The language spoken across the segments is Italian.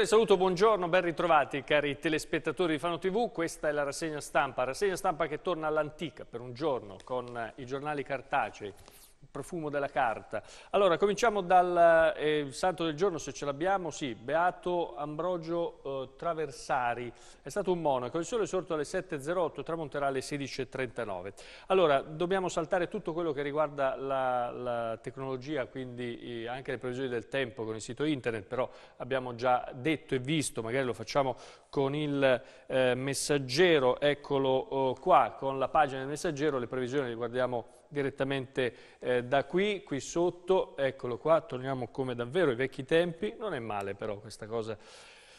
cordiale saluto, buongiorno, ben ritrovati cari telespettatori di Fano TV, questa è la rassegna stampa, rassegna stampa che torna all'antica per un giorno con i giornali cartacei profumo della carta. Allora, cominciamo dal eh, santo del giorno, se ce l'abbiamo, sì, Beato Ambrogio eh, Traversari, è stato un monaco, il sole è sorto alle 7.08, tramonterà alle 16.39. Allora, dobbiamo saltare tutto quello che riguarda la, la tecnologia, quindi eh, anche le previsioni del tempo con il sito internet, però abbiamo già detto e visto, magari lo facciamo con il eh, messaggero, eccolo oh, qua, con la pagina del messaggero, le previsioni le guardiamo direttamente eh, da qui, qui sotto, eccolo qua, torniamo come davvero ai vecchi tempi, non è male però questa cosa.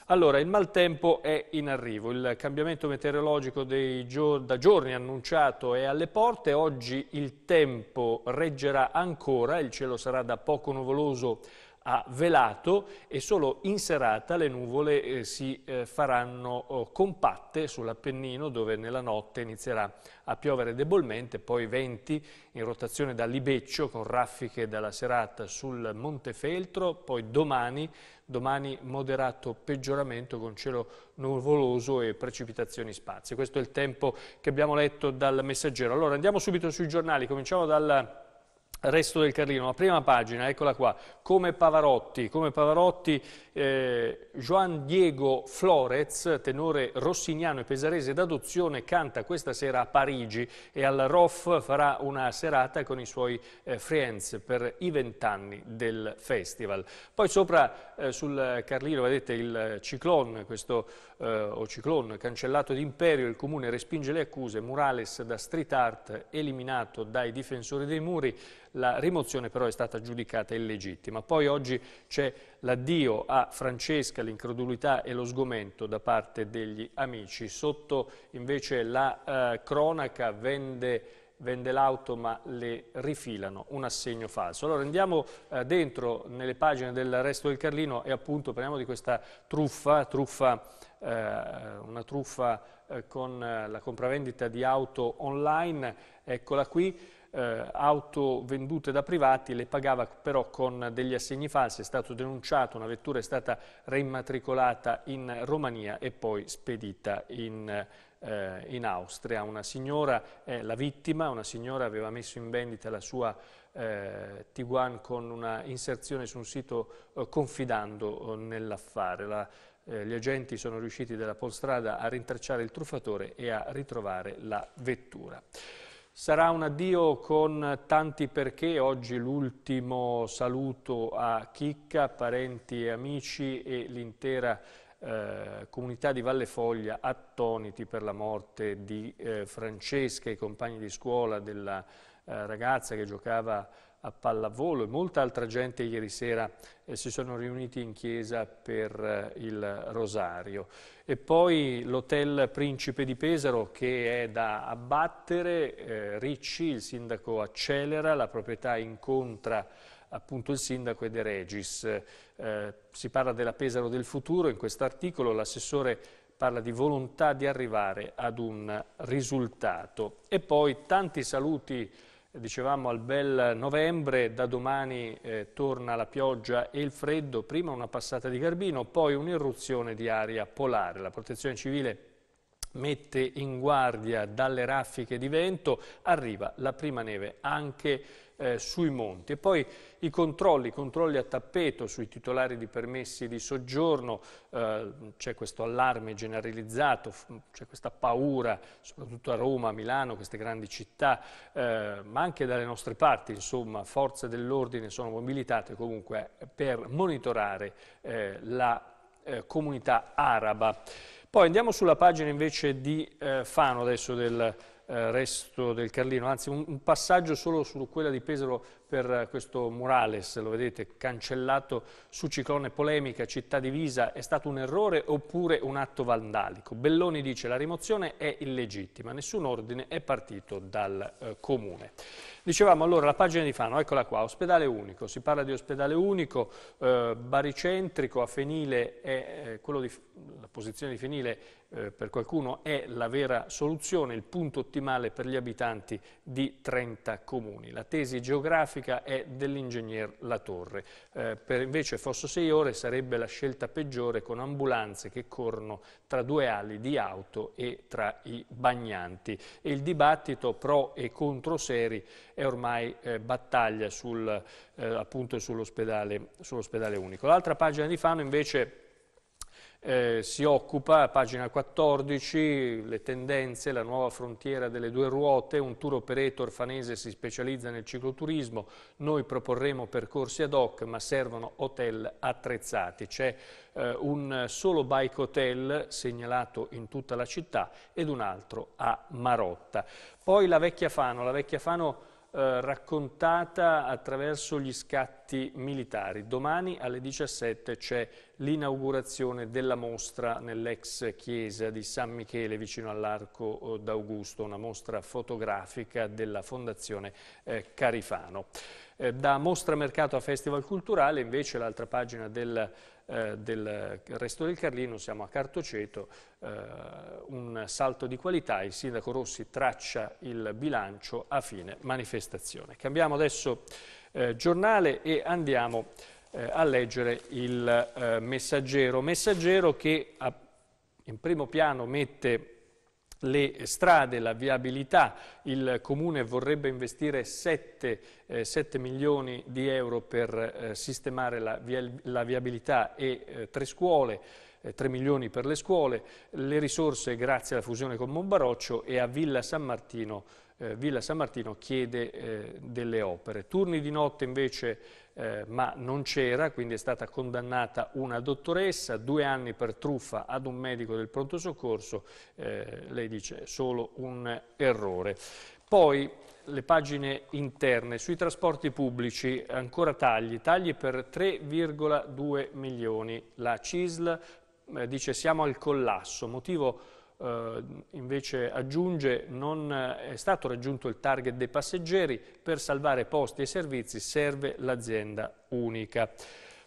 Allora, il maltempo è in arrivo, il cambiamento meteorologico gio da giorni annunciato è alle porte, oggi il tempo reggerà ancora, il cielo sarà da poco nuvoloso ha velato e solo in serata le nuvole eh, si eh, faranno oh, compatte sull'Appennino dove nella notte inizierà a piovere debolmente, poi venti in rotazione da Libeccio con raffiche dalla serata sul Montefeltro, poi domani, domani moderato peggioramento con cielo nuvoloso e precipitazioni spazi. Questo è il tempo che abbiamo letto dal messaggero. Allora andiamo subito sui giornali, cominciamo dal Resto del Carlino, la prima pagina, eccola qua, come Pavarotti, come Pavarotti eh, Juan Diego Flores, tenore rossignano e pesarese d'adozione, canta questa sera a Parigi e al ROF farà una serata con i suoi eh, friends per i vent'anni del festival. Poi sopra eh, sul Carlino vedete il ciclone, questo eh, o ciclone, cancellato d'imperio, il comune respinge le accuse, murales da street art eliminato dai difensori dei muri, la rimozione però è stata giudicata illegittima. Poi oggi c'è l'addio a Francesca, l'incredulità e lo sgomento da parte degli amici. Sotto invece la eh, cronaca vende vende l'auto ma le rifilano, un assegno falso. Allora andiamo eh, dentro nelle pagine del resto del Carlino e appunto parliamo di questa truffa, truffa eh, una truffa eh, con eh, la compravendita di auto online, eccola qui. Eh, auto vendute da privati, le pagava però con degli assegni falsi, è stato denunciato, una vettura è stata reimmatricolata in Romania e poi spedita in eh, eh, in Austria. Una signora è la vittima, una signora aveva messo in vendita la sua eh, Tiguan con una inserzione su un sito eh, confidando eh, nell'affare. Eh, gli agenti sono riusciti dalla polstrada a rintracciare il truffatore e a ritrovare la vettura. Sarà un addio con tanti perché, oggi l'ultimo saluto a Chicca, parenti e amici e l'intera eh, comunità di Valle Foglia attoniti per la morte di eh, Francesca e compagni di scuola della eh, ragazza che giocava a pallavolo e molta altra gente ieri sera eh, si sono riuniti in chiesa per eh, il rosario. E poi l'hotel Principe di Pesaro che è da abbattere, eh, Ricci, il sindaco accelera, la proprietà incontra appunto il sindaco e De Regis. Eh, si parla della Pesaro del futuro, in quest'articolo l'assessore parla di volontà di arrivare ad un risultato. E poi tanti saluti, dicevamo, al bel novembre, da domani eh, torna la pioggia e il freddo, prima una passata di Garbino, poi un'irruzione di aria polare. La protezione civile mette in guardia dalle raffiche di vento, arriva la prima neve anche eh, sui monti. E poi i controlli, controlli a tappeto sui titolari di permessi di soggiorno, eh, c'è questo allarme generalizzato, c'è questa paura, soprattutto a Roma, a Milano, queste grandi città, eh, ma anche dalle nostre parti, insomma, forze dell'ordine sono mobilitate comunque per monitorare eh, la eh, comunità araba. Poi andiamo sulla pagina invece di eh, Fano adesso del eh, resto del Carlino, anzi un, un, passaggio solo su quella di Pesaro per questo Morales, lo vedete, cancellato su ciclone polemica, città divisa, è stato un errore oppure un atto vandalico? Belloni dice che la rimozione è illegittima, nessun ordine è partito dal eh, comune. Dicevamo allora la pagina di Fano, eccola qua, ospedale unico, si parla di ospedale unico, eh, baricentrico a Fenile, è, eh, di, la posizione di Fenile eh, per qualcuno è la vera soluzione, il punto ottimale per gli abitanti di 30 comuni. La tesi geografica è dell'ingegner Latorre, eh, per invece Fosso 6 ore sarebbe la scelta peggiore con ambulanze che corrono tra due ali di auto e tra i bagnanti. E il dibattito pro e contro seri è ormai eh, battaglia sul, eh, appunto sull'ospedale sull unico. L'altra pagina di Fano invece eh, si occupa, pagina 14, le tendenze, la nuova frontiera delle due ruote, un tour operator fanese si specializza nel cicloturismo, noi proporremo percorsi ad hoc ma servono hotel attrezzati. C'è eh, un solo bike hotel segnalato in tutta la città ed un altro a Marotta. Poi la vecchia Fano, la vecchia Fano eh, raccontata attraverso gli scatti militari. Domani alle 17 c'è l'inaugurazione della mostra nell'ex chiesa di San Michele vicino all'Arco eh, d'Augusto, una mostra fotografica della Fondazione eh, Carifano. Eh, da Mostra Mercato a Festival Culturale invece l'altra pagina del eh, del resto del Carlino, siamo a Cartoceto, eh, un salto di qualità, il sindaco Rossi traccia il bilancio a fine manifestazione. Cambiamo adesso eh, giornale e andiamo eh, a leggere il eh, messaggero, messaggero che a, in primo piano mette le strade, la viabilità, il Comune vorrebbe investire 7, eh, 7 milioni di euro per eh, sistemare la, via, la, viabilità e eh, tre scuole, 3 eh, milioni per le scuole, le risorse grazie alla fusione con Monbaroccio e a Villa San Martino eh, Villa San Martino chiede eh, delle opere. Turni di notte invece, eh, ma non c'era, quindi è stata condannata una dottoressa, due anni per truffa ad un medico del pronto soccorso, eh, lei dice solo un errore. Poi le pagine interne, sui trasporti pubblici ancora tagli, tagli per 3,2 milioni. La CISL eh, dice siamo al collasso, motivo eh, invece aggiunge non è stato raggiunto il target dei passeggeri, per salvare posti e servizi serve l'azienda unica.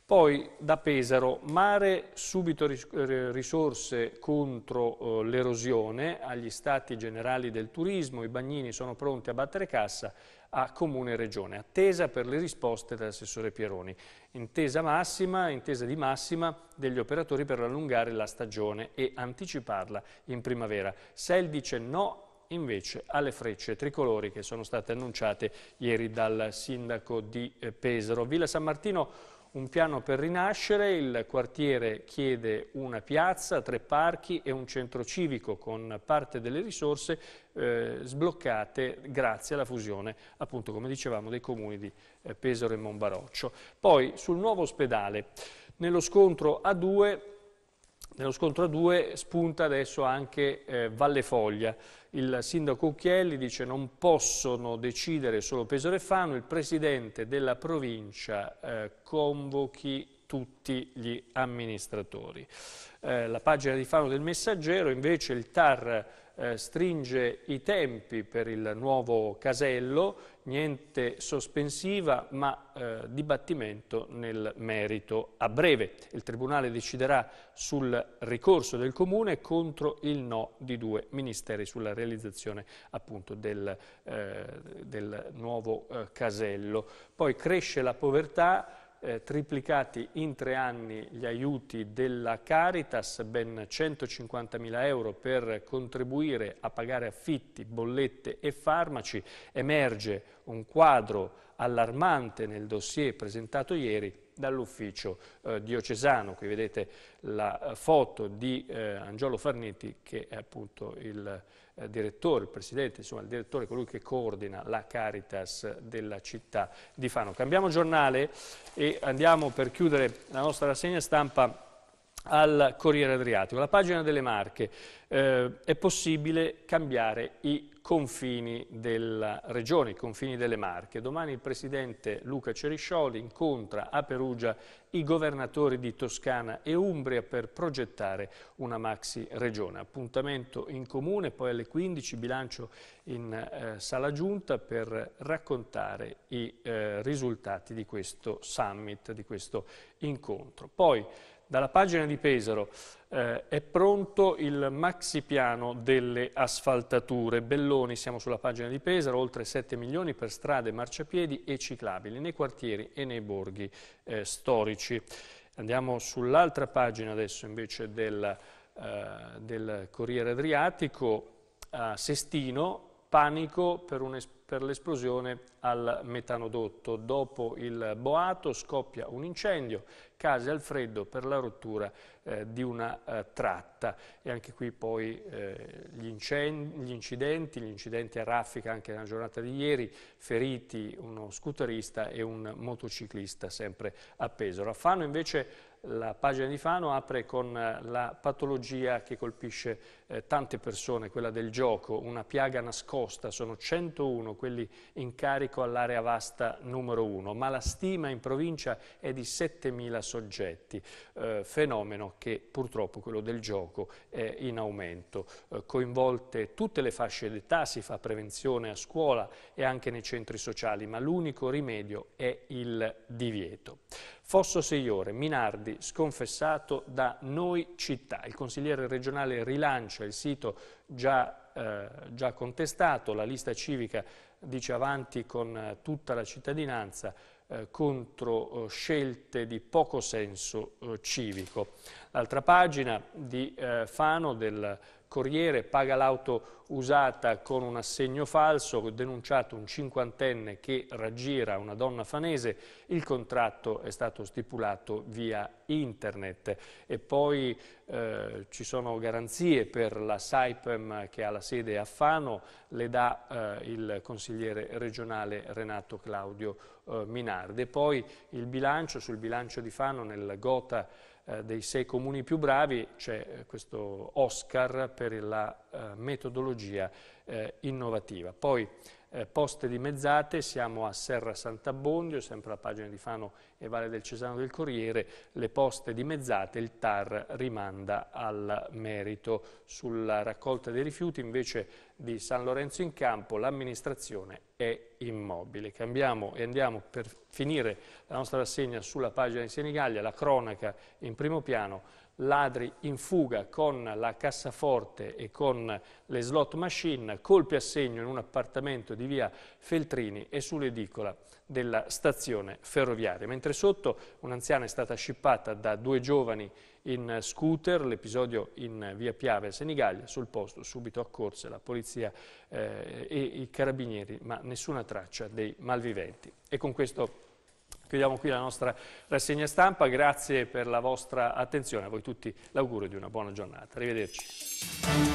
Poi da Pesaro, mare subito eh, risorse contro eh, l'erosione, agli stati generali del turismo, i bagnini sono pronti a battere cassa, a Comune e Regione, attesa per le risposte dell'assessore Pieroni. Intesa, massima, intesa di massima degli operatori per allungare la stagione e anticiparla in primavera. Sel dice no invece alle frecce tricolori che sono state annunciate ieri dal sindaco di eh, Pesaro. Villa San Martino un piano per rinascere, il quartiere chiede una piazza, tre parchi e un centro civico con parte delle risorse eh, sbloccate grazie alla fusione, appunto come dicevamo, dei comuni di eh, Pesaro e Monbaroccio. Poi sul nuovo ospedale, nello scontro a due nello scontro a due spunta adesso anche eh, Valle Foglia. Il sindaco Ucchielli dice non possono decidere solo e Fano, il presidente della provincia eh, convochi tutti gli amministratori. Eh, la pagina di Fano del Messaggero invece il TAR eh, stringe i tempi per il nuovo casello niente sospensiva ma eh, dibattimento nel merito. A breve il Tribunale deciderà sul ricorso del Comune contro il no di due ministeri sulla realizzazione appunto del, eh, del nuovo eh, casello. Poi cresce la povertà eh, triplicati in tre anni gli aiuti della Caritas, ben 150.000 euro per contribuire a pagare affitti, bollette e farmaci. Emerge un quadro allarmante nel dossier presentato ieri dall'ufficio eh, diocesano. Qui vedete la eh, foto di eh, Angiolo Farniti che è appunto il eh, direttore, il presidente, insomma il direttore, colui che coordina la Caritas della città di Fano. Cambiamo giornale e andiamo per chiudere la nostra rassegna stampa al Corriere Adriatico, la pagina delle Marche, eh, è possibile cambiare i confini della regione, i confini delle Marche. Domani il presidente Luca Ceriscioli incontra a Perugia i governatori di Toscana e Umbria per progettare una maxi regione. Appuntamento in comune, poi alle 15 bilancio in eh, sala giunta per raccontare i eh, risultati di questo summit, di questo incontro. Poi dalla pagina di Pesaro eh, è pronto il maxipiano delle asfaltature. Belloni, siamo sulla pagina di Pesaro, oltre 7 milioni per strade, marciapiedi e ciclabili nei quartieri e nei borghi eh, storici. Andiamo sull'altra pagina adesso invece del, eh, del Corriere Adriatico, a Sestino, panico per un'esperienza per l'esplosione al metanodotto. Dopo il boato scoppia un incendio, case al freddo per la rottura eh, di una eh, tratta. E anche qui poi eh, gli, gli, incidenti, gli incidenti a raffica anche nella giornata di ieri, feriti uno scooterista e un motociclista sempre a Pesaro. A Fano invece la pagina di Fano apre con eh, la patologia che colpisce eh, tante persone, quella del gioco, una piaga nascosta, sono 101 quelli in carico all'area vasta numero 1, ma la stima in provincia è di 7.000 soggetti, eh, fenomeno che purtroppo quello del gioco è in aumento. Eh, coinvolte tutte le fasce d'età, si fa prevenzione a scuola e anche nei centri sociali, ma l'unico rimedio è il divieto. Fosso Seiore, Minardi, sconfessato da Noi Città. Il consigliere regionale rilancia il sito già, eh, già contestato, la lista civica dice avanti con eh, tutta la cittadinanza eh, contro eh, scelte di poco senso eh, civico. L'altra pagina di eh, Fano del corriere, paga l'auto usata con un assegno falso, denunciato un cinquantenne che raggira una donna fanese, il contratto è stato stipulato via internet e poi eh, ci sono garanzie per la Saipem che ha la sede a Fano, le dà eh, il consigliere regionale Renato Claudio eh, Minardi. E poi il bilancio, sul bilancio di Fano nel Gota eh, dei sei comuni più bravi c'è eh, questo Oscar per la eh, metodologia eh, innovativa. Poi eh, poste dimezzate, siamo a Serra Sant'Abbondio, sempre la pagina di Fano e Valle del Cesano del Corriere, le poste dimezzate, il TAR rimanda al merito. Sulla raccolta dei rifiuti invece di San Lorenzo in Campo l'amministrazione è immobile. Cambiamo e andiamo per finire la nostra rassegna sulla pagina di Senigallia, la cronaca in primo piano, ladri in fuga con la cassaforte e con le slot machine, colpi a segno in un appartamento di via Feltrini e sull'edicola della stazione ferroviaria. Mentre sotto un'anziana è stata scippata da due giovani in scooter, l'episodio in via Piave a Senigallia, sul posto subito accorse la polizia eh, e i carabinieri, ma nessuna traccia dei malviventi. E con questo Chiudiamo qui la nostra rassegna stampa, grazie per la vostra attenzione, a voi tutti l'augurio di una buona giornata, arrivederci.